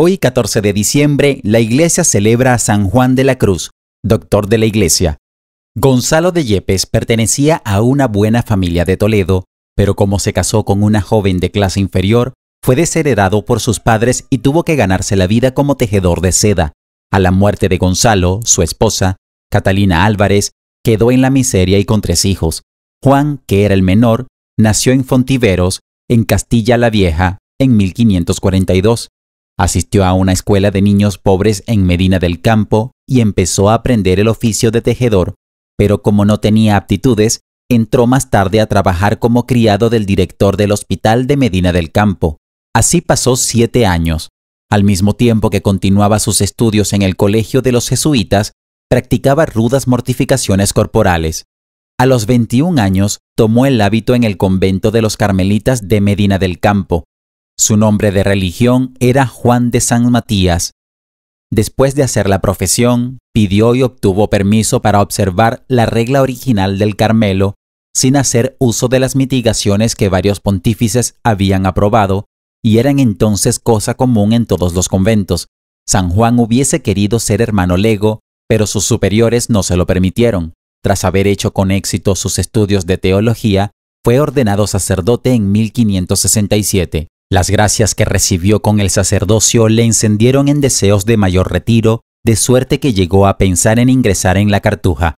Hoy, 14 de diciembre, la iglesia celebra a San Juan de la Cruz, doctor de la iglesia. Gonzalo de Yepes pertenecía a una buena familia de Toledo, pero como se casó con una joven de clase inferior, fue desheredado por sus padres y tuvo que ganarse la vida como tejedor de seda. A la muerte de Gonzalo, su esposa, Catalina Álvarez, quedó en la miseria y con tres hijos. Juan, que era el menor, nació en Fontiveros, en Castilla la Vieja, en 1542. Asistió a una escuela de niños pobres en Medina del Campo y empezó a aprender el oficio de tejedor, pero como no tenía aptitudes, entró más tarde a trabajar como criado del director del hospital de Medina del Campo. Así pasó siete años. Al mismo tiempo que continuaba sus estudios en el colegio de los jesuitas, practicaba rudas mortificaciones corporales. A los 21 años tomó el hábito en el convento de los carmelitas de Medina del Campo, su nombre de religión era Juan de San Matías. Después de hacer la profesión, pidió y obtuvo permiso para observar la regla original del Carmelo, sin hacer uso de las mitigaciones que varios pontífices habían aprobado, y eran entonces cosa común en todos los conventos. San Juan hubiese querido ser hermano lego, pero sus superiores no se lo permitieron. Tras haber hecho con éxito sus estudios de teología, fue ordenado sacerdote en 1567. Las gracias que recibió con el sacerdocio le encendieron en deseos de mayor retiro, de suerte que llegó a pensar en ingresar en la cartuja.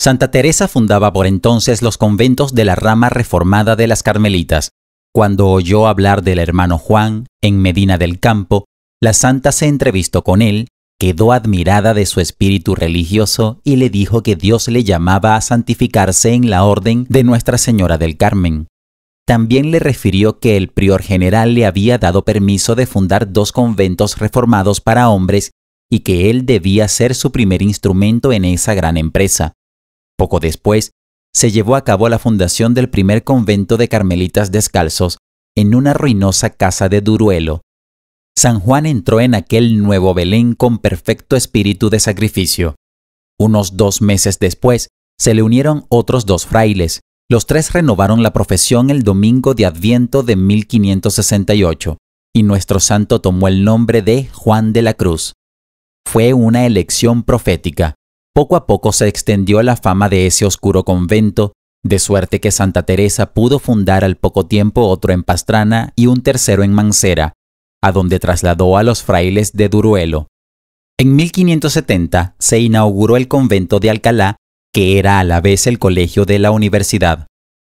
Santa Teresa fundaba por entonces los conventos de la rama reformada de las Carmelitas. Cuando oyó hablar del hermano Juan, en Medina del Campo, la santa se entrevistó con él, quedó admirada de su espíritu religioso y le dijo que Dios le llamaba a santificarse en la orden de Nuestra Señora del Carmen. También le refirió que el prior general le había dado permiso de fundar dos conventos reformados para hombres y que él debía ser su primer instrumento en esa gran empresa. Poco después, se llevó a cabo la fundación del primer convento de carmelitas descalzos en una ruinosa casa de Duruelo. San Juan entró en aquel nuevo Belén con perfecto espíritu de sacrificio. Unos dos meses después, se le unieron otros dos frailes, los tres renovaron la profesión el domingo de Adviento de 1568 y nuestro santo tomó el nombre de Juan de la Cruz. Fue una elección profética. Poco a poco se extendió la fama de ese oscuro convento, de suerte que Santa Teresa pudo fundar al poco tiempo otro en Pastrana y un tercero en Mancera, a donde trasladó a los frailes de Duruelo. En 1570 se inauguró el convento de Alcalá que era a la vez el colegio de la universidad.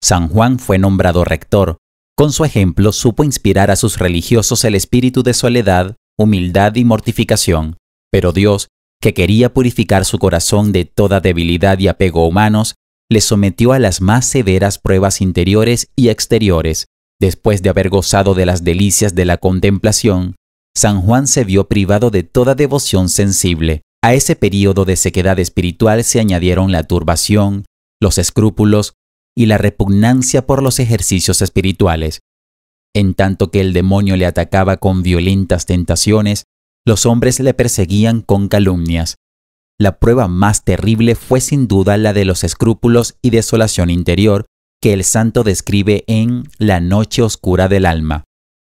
San Juan fue nombrado rector. Con su ejemplo supo inspirar a sus religiosos el espíritu de soledad, humildad y mortificación, pero Dios, que quería purificar su corazón de toda debilidad y apego humanos, le sometió a las más severas pruebas interiores y exteriores. Después de haber gozado de las delicias de la contemplación, San Juan se vio privado de toda devoción sensible, a ese periodo de sequedad espiritual se añadieron la turbación, los escrúpulos y la repugnancia por los ejercicios espirituales. En tanto que el demonio le atacaba con violentas tentaciones, los hombres le perseguían con calumnias. La prueba más terrible fue sin duda la de los escrúpulos y desolación interior que el santo describe en La noche oscura del alma.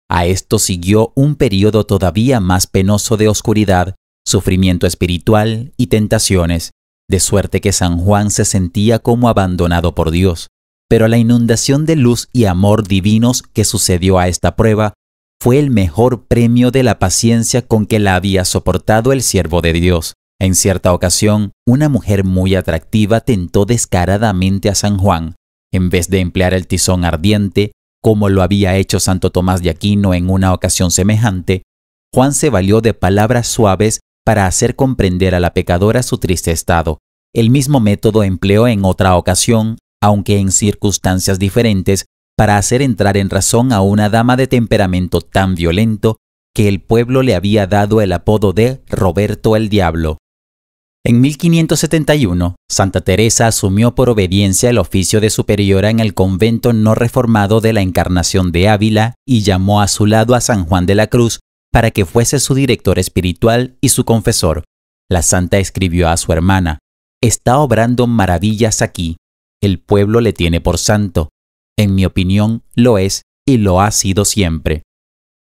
A esto siguió un periodo todavía más penoso de oscuridad sufrimiento espiritual y tentaciones, de suerte que San Juan se sentía como abandonado por Dios. Pero la inundación de luz y amor divinos que sucedió a esta prueba fue el mejor premio de la paciencia con que la había soportado el siervo de Dios. En cierta ocasión, una mujer muy atractiva tentó descaradamente a San Juan. En vez de emplear el tizón ardiente, como lo había hecho Santo Tomás de Aquino en una ocasión semejante, Juan se valió de palabras suaves para hacer comprender a la pecadora su triste estado. El mismo método empleó en otra ocasión, aunque en circunstancias diferentes, para hacer entrar en razón a una dama de temperamento tan violento que el pueblo le había dado el apodo de Roberto el Diablo. En 1571, Santa Teresa asumió por obediencia el oficio de superiora en el convento no reformado de la Encarnación de Ávila y llamó a su lado a San Juan de la Cruz para que fuese su director espiritual y su confesor. La santa escribió a su hermana, Está obrando maravillas aquí, el pueblo le tiene por santo, en mi opinión lo es y lo ha sido siempre.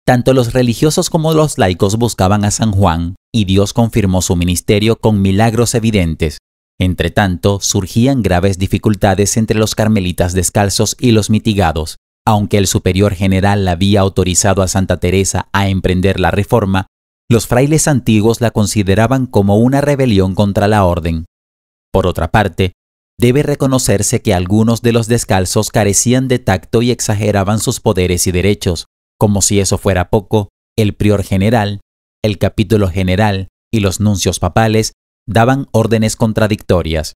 Tanto los religiosos como los laicos buscaban a San Juan, y Dios confirmó su ministerio con milagros evidentes. Entretanto, surgían graves dificultades entre los carmelitas descalzos y los mitigados. Aunque el superior general había autorizado a Santa Teresa a emprender la reforma, los frailes antiguos la consideraban como una rebelión contra la orden. Por otra parte, debe reconocerse que algunos de los descalzos carecían de tacto y exageraban sus poderes y derechos. Como si eso fuera poco, el prior general, el capítulo general y los nuncios papales daban órdenes contradictorias.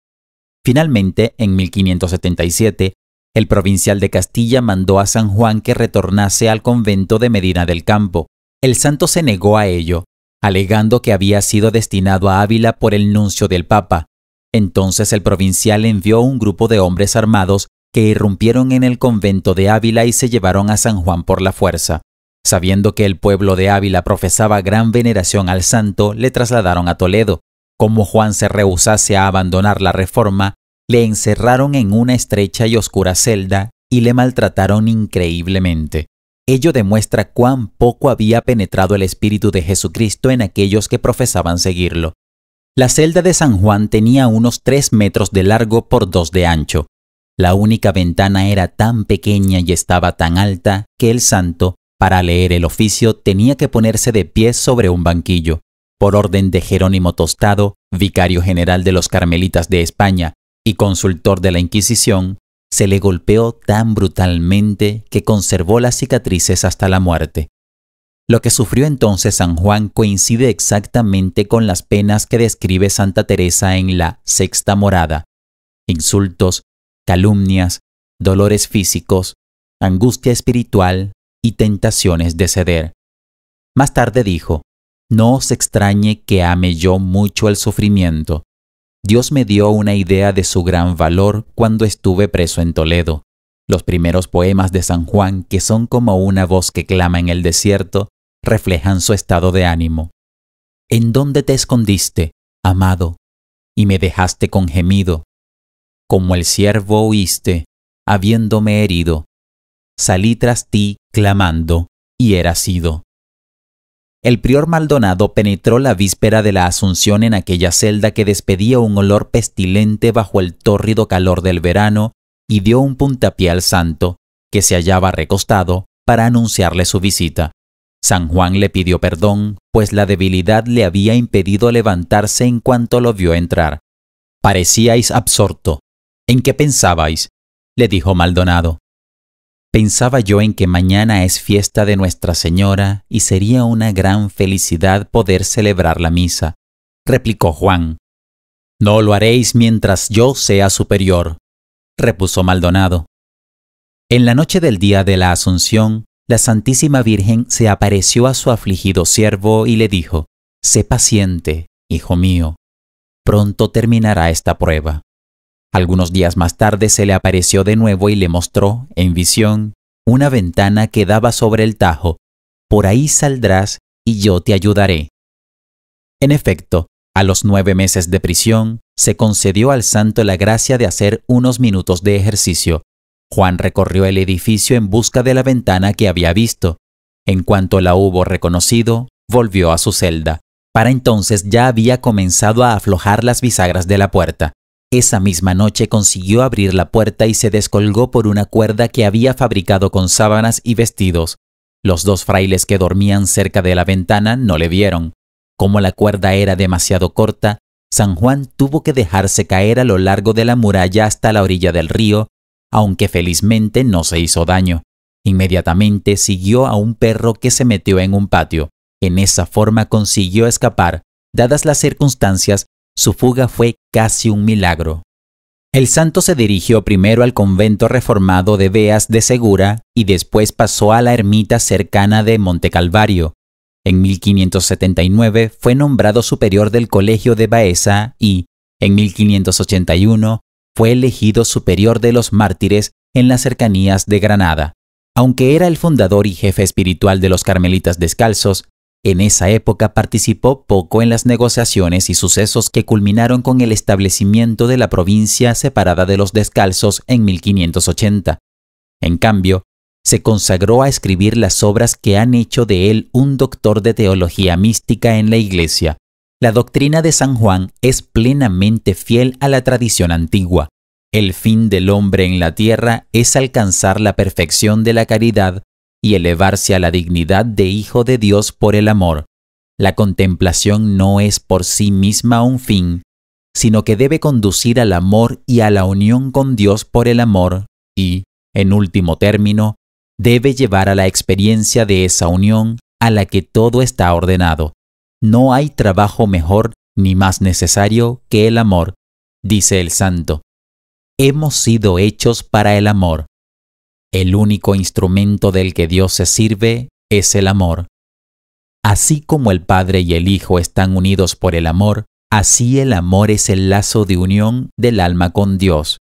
Finalmente, en 1577, el provincial de Castilla mandó a San Juan que retornase al convento de Medina del Campo. El santo se negó a ello, alegando que había sido destinado a Ávila por el nuncio del Papa. Entonces el provincial envió un grupo de hombres armados que irrumpieron en el convento de Ávila y se llevaron a San Juan por la fuerza. Sabiendo que el pueblo de Ávila profesaba gran veneración al santo, le trasladaron a Toledo. Como Juan se rehusase a abandonar la reforma, le encerraron en una estrecha y oscura celda y le maltrataron increíblemente. Ello demuestra cuán poco había penetrado el Espíritu de Jesucristo en aquellos que profesaban seguirlo. La celda de San Juan tenía unos tres metros de largo por dos de ancho. La única ventana era tan pequeña y estaba tan alta que el santo, para leer el oficio, tenía que ponerse de pie sobre un banquillo. Por orden de Jerónimo Tostado, vicario general de los Carmelitas de España, y consultor de la Inquisición, se le golpeó tan brutalmente que conservó las cicatrices hasta la muerte. Lo que sufrió entonces San Juan coincide exactamente con las penas que describe Santa Teresa en la Sexta Morada. Insultos, calumnias, dolores físicos, angustia espiritual y tentaciones de ceder. Más tarde dijo, No os extrañe que ame yo mucho el sufrimiento, Dios me dio una idea de su gran valor cuando estuve preso en Toledo. Los primeros poemas de San Juan, que son como una voz que clama en el desierto, reflejan su estado de ánimo. ¿En dónde te escondiste, amado? Y me dejaste con gemido. Como el siervo oíste, habiéndome herido. Salí tras ti, clamando, y era sido. El prior Maldonado penetró la víspera de la Asunción en aquella celda que despedía un olor pestilente bajo el tórrido calor del verano y dio un puntapié al santo, que se hallaba recostado, para anunciarle su visita. San Juan le pidió perdón, pues la debilidad le había impedido levantarse en cuanto lo vio entrar. Parecíais absorto. ¿En qué pensabais? le dijo Maldonado. Pensaba yo en que mañana es fiesta de Nuestra Señora y sería una gran felicidad poder celebrar la misa, replicó Juan. No lo haréis mientras yo sea superior, repuso Maldonado. En la noche del día de la Asunción, la Santísima Virgen se apareció a su afligido siervo y le dijo, Sé paciente, hijo mío, pronto terminará esta prueba. Algunos días más tarde se le apareció de nuevo y le mostró, en visión, una ventana que daba sobre el Tajo. Por ahí saldrás y yo te ayudaré. En efecto, a los nueve meses de prisión, se concedió al santo la gracia de hacer unos minutos de ejercicio. Juan recorrió el edificio en busca de la ventana que había visto. En cuanto la hubo reconocido, volvió a su celda. Para entonces ya había comenzado a aflojar las bisagras de la puerta. Esa misma noche consiguió abrir la puerta y se descolgó por una cuerda que había fabricado con sábanas y vestidos. Los dos frailes que dormían cerca de la ventana no le vieron. Como la cuerda era demasiado corta, San Juan tuvo que dejarse caer a lo largo de la muralla hasta la orilla del río, aunque felizmente no se hizo daño. Inmediatamente siguió a un perro que se metió en un patio. En esa forma consiguió escapar. Dadas las circunstancias, su fuga fue casi un milagro. El santo se dirigió primero al convento reformado de Beas de Segura y después pasó a la ermita cercana de Monte Calvario. En 1579 fue nombrado superior del Colegio de Baeza y, en 1581, fue elegido superior de los mártires en las cercanías de Granada. Aunque era el fundador y jefe espiritual de los Carmelitas Descalzos, en esa época participó poco en las negociaciones y sucesos que culminaron con el establecimiento de la provincia separada de los descalzos en 1580. En cambio, se consagró a escribir las obras que han hecho de él un doctor de teología mística en la Iglesia. La doctrina de San Juan es plenamente fiel a la tradición antigua. El fin del hombre en la tierra es alcanzar la perfección de la caridad y elevarse a la dignidad de hijo de Dios por el amor. La contemplación no es por sí misma un fin, sino que debe conducir al amor y a la unión con Dios por el amor y, en último término, debe llevar a la experiencia de esa unión a la que todo está ordenado. No hay trabajo mejor ni más necesario que el amor, dice el santo. Hemos sido hechos para el amor. El único instrumento del que Dios se sirve es el amor. Así como el Padre y el Hijo están unidos por el amor, así el amor es el lazo de unión del alma con Dios.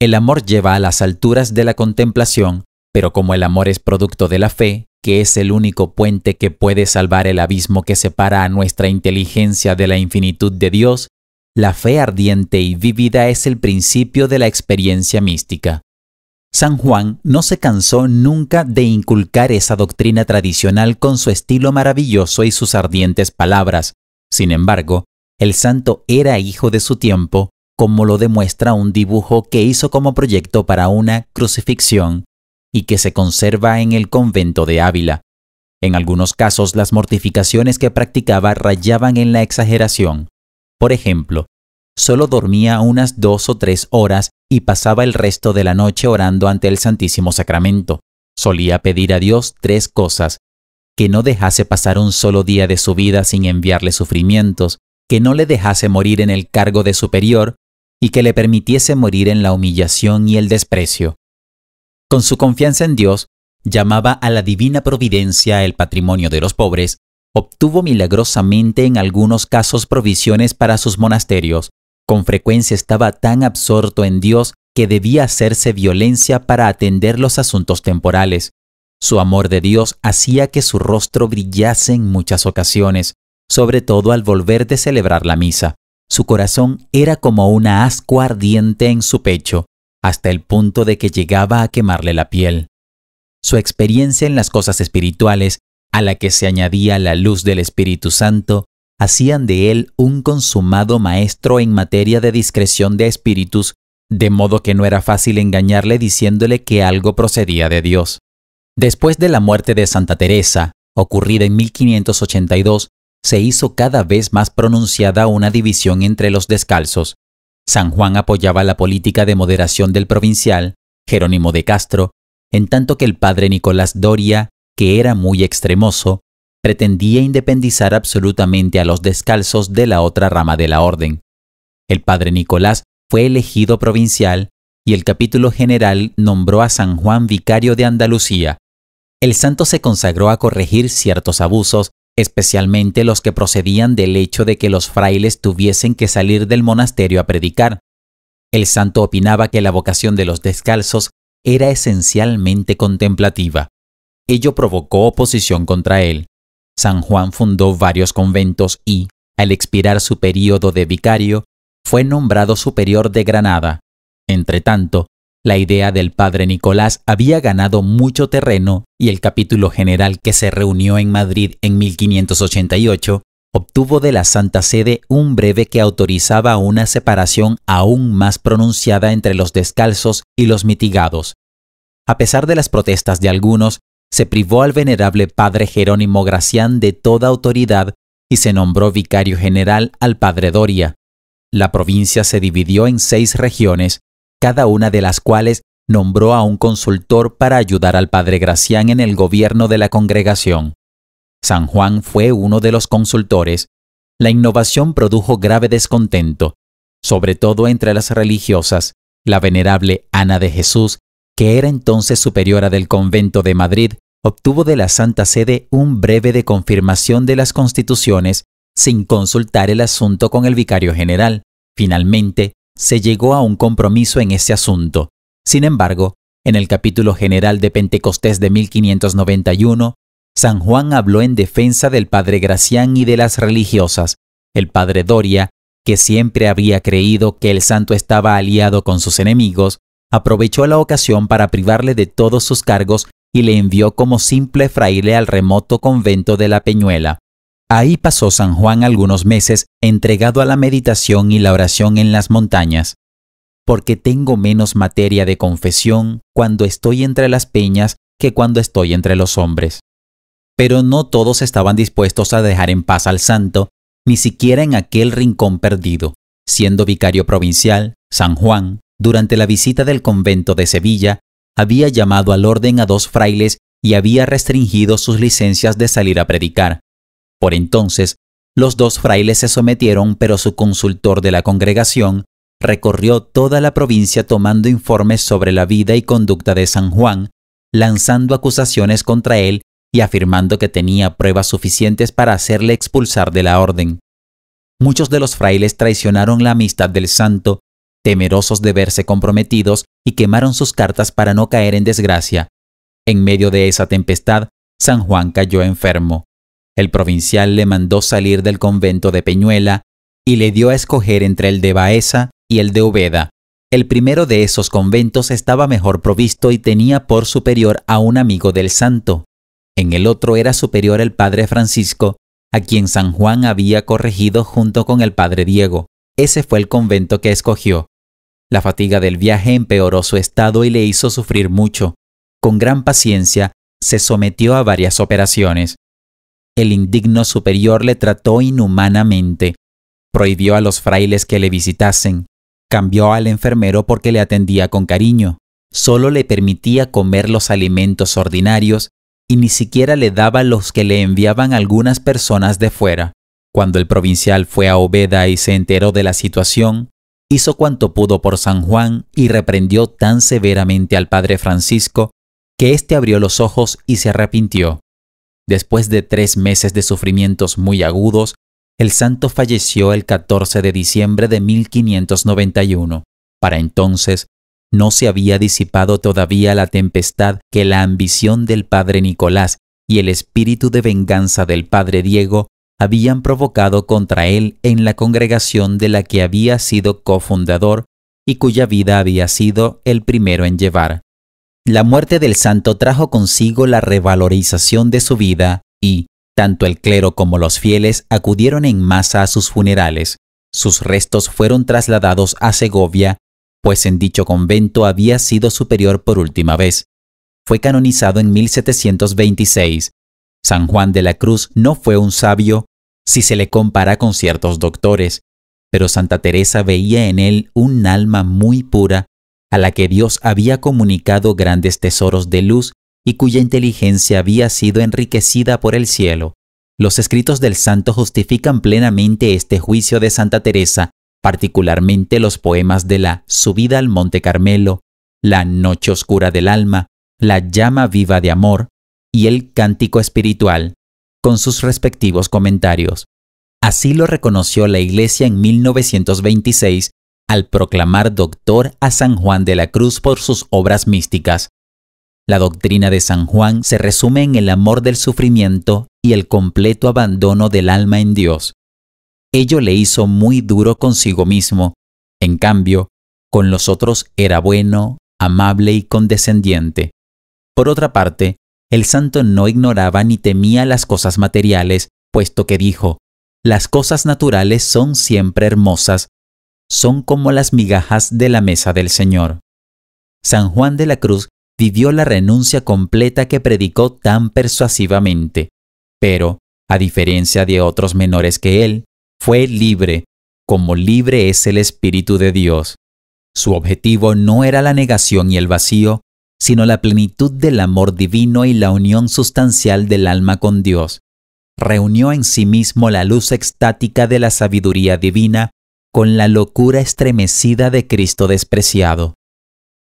El amor lleva a las alturas de la contemplación, pero como el amor es producto de la fe, que es el único puente que puede salvar el abismo que separa a nuestra inteligencia de la infinitud de Dios, la fe ardiente y vívida es el principio de la experiencia mística. San Juan no se cansó nunca de inculcar esa doctrina tradicional con su estilo maravilloso y sus ardientes palabras. Sin embargo, el santo era hijo de su tiempo, como lo demuestra un dibujo que hizo como proyecto para una crucifixión y que se conserva en el convento de Ávila. En algunos casos las mortificaciones que practicaba rayaban en la exageración. Por ejemplo, solo dormía unas dos o tres horas y pasaba el resto de la noche orando ante el Santísimo Sacramento. Solía pedir a Dios tres cosas, que no dejase pasar un solo día de su vida sin enviarle sufrimientos, que no le dejase morir en el cargo de superior y que le permitiese morir en la humillación y el desprecio. Con su confianza en Dios, llamaba a la divina providencia el patrimonio de los pobres, obtuvo milagrosamente en algunos casos provisiones para sus monasterios, con frecuencia estaba tan absorto en Dios que debía hacerse violencia para atender los asuntos temporales. Su amor de Dios hacía que su rostro brillase en muchas ocasiones, sobre todo al volver de celebrar la misa. Su corazón era como una ascua ardiente en su pecho, hasta el punto de que llegaba a quemarle la piel. Su experiencia en las cosas espirituales, a la que se añadía la luz del Espíritu Santo, hacían de él un consumado maestro en materia de discreción de espíritus, de modo que no era fácil engañarle diciéndole que algo procedía de Dios. Después de la muerte de Santa Teresa, ocurrida en 1582, se hizo cada vez más pronunciada una división entre los descalzos. San Juan apoyaba la política de moderación del provincial, Jerónimo de Castro, en tanto que el padre Nicolás Doria, que era muy extremoso, pretendía independizar absolutamente a los descalzos de la otra rama de la orden. El padre Nicolás fue elegido provincial y el capítulo general nombró a San Juan vicario de Andalucía. El santo se consagró a corregir ciertos abusos, especialmente los que procedían del hecho de que los frailes tuviesen que salir del monasterio a predicar. El santo opinaba que la vocación de los descalzos era esencialmente contemplativa. Ello provocó oposición contra él. San Juan fundó varios conventos y, al expirar su período de vicario, fue nombrado superior de Granada. Entretanto, la idea del padre Nicolás había ganado mucho terreno y el capítulo general que se reunió en Madrid en 1588 obtuvo de la Santa Sede un breve que autorizaba una separación aún más pronunciada entre los descalzos y los mitigados. A pesar de las protestas de algunos, se privó al venerable padre Jerónimo Gracián de toda autoridad y se nombró vicario general al padre Doria. La provincia se dividió en seis regiones, cada una de las cuales nombró a un consultor para ayudar al padre Gracián en el gobierno de la congregación. San Juan fue uno de los consultores. La innovación produjo grave descontento, sobre todo entre las religiosas. La venerable Ana de Jesús que era entonces superiora del convento de Madrid, obtuvo de la Santa Sede un breve de confirmación de las constituciones sin consultar el asunto con el vicario general. Finalmente, se llegó a un compromiso en ese asunto. Sin embargo, en el capítulo general de Pentecostés de 1591, San Juan habló en defensa del padre Gracián y de las religiosas. El padre Doria, que siempre había creído que el santo estaba aliado con sus enemigos, aprovechó la ocasión para privarle de todos sus cargos y le envió como simple fraile al remoto convento de la Peñuela. Ahí pasó San Juan algunos meses entregado a la meditación y la oración en las montañas. Porque tengo menos materia de confesión cuando estoy entre las peñas que cuando estoy entre los hombres. Pero no todos estaban dispuestos a dejar en paz al santo, ni siquiera en aquel rincón perdido, siendo vicario provincial, San Juan, durante la visita del convento de Sevilla, había llamado al orden a dos frailes y había restringido sus licencias de salir a predicar. Por entonces, los dos frailes se sometieron, pero su consultor de la congregación recorrió toda la provincia tomando informes sobre la vida y conducta de San Juan, lanzando acusaciones contra él y afirmando que tenía pruebas suficientes para hacerle expulsar de la orden. Muchos de los frailes traicionaron la amistad del santo temerosos de verse comprometidos, y quemaron sus cartas para no caer en desgracia. En medio de esa tempestad, San Juan cayó enfermo. El provincial le mandó salir del convento de Peñuela y le dio a escoger entre el de Baeza y el de Ubeda. El primero de esos conventos estaba mejor provisto y tenía por superior a un amigo del santo. En el otro era superior el padre Francisco, a quien San Juan había corregido junto con el padre Diego. Ese fue el convento que escogió. La fatiga del viaje empeoró su estado y le hizo sufrir mucho. Con gran paciencia, se sometió a varias operaciones. El indigno superior le trató inhumanamente. Prohibió a los frailes que le visitasen. Cambió al enfermero porque le atendía con cariño. Solo le permitía comer los alimentos ordinarios y ni siquiera le daba los que le enviaban algunas personas de fuera. Cuando el provincial fue a Obeda y se enteró de la situación, hizo cuanto pudo por San Juan y reprendió tan severamente al padre Francisco que éste abrió los ojos y se arrepintió. Después de tres meses de sufrimientos muy agudos, el santo falleció el 14 de diciembre de 1591. Para entonces, no se había disipado todavía la tempestad que la ambición del padre Nicolás y el espíritu de venganza del padre Diego habían provocado contra él en la congregación de la que había sido cofundador y cuya vida había sido el primero en llevar. La muerte del santo trajo consigo la revalorización de su vida y, tanto el clero como los fieles acudieron en masa a sus funerales. Sus restos fueron trasladados a Segovia, pues en dicho convento había sido superior por última vez. Fue canonizado en 1726. San Juan de la Cruz no fue un sabio, si se le compara con ciertos doctores, pero Santa Teresa veía en él un alma muy pura, a la que Dios había comunicado grandes tesoros de luz y cuya inteligencia había sido enriquecida por el cielo. Los escritos del santo justifican plenamente este juicio de Santa Teresa, particularmente los poemas de la Subida al Monte Carmelo, la Noche Oscura del Alma, la Llama Viva de Amor y el Cántico Espiritual sus respectivos comentarios. Así lo reconoció la Iglesia en 1926 al proclamar doctor a San Juan de la Cruz por sus obras místicas. La doctrina de San Juan se resume en el amor del sufrimiento y el completo abandono del alma en Dios. Ello le hizo muy duro consigo mismo. En cambio, con los otros era bueno, amable y condescendiente. Por otra parte, el santo no ignoraba ni temía las cosas materiales, puesto que dijo, Las cosas naturales son siempre hermosas, son como las migajas de la mesa del Señor. San Juan de la Cruz vivió la renuncia completa que predicó tan persuasivamente, pero, a diferencia de otros menores que él, fue libre, como libre es el Espíritu de Dios. Su objetivo no era la negación y el vacío, sino la plenitud del amor divino y la unión sustancial del alma con Dios. Reunió en sí mismo la luz extática de la sabiduría divina con la locura estremecida de Cristo despreciado.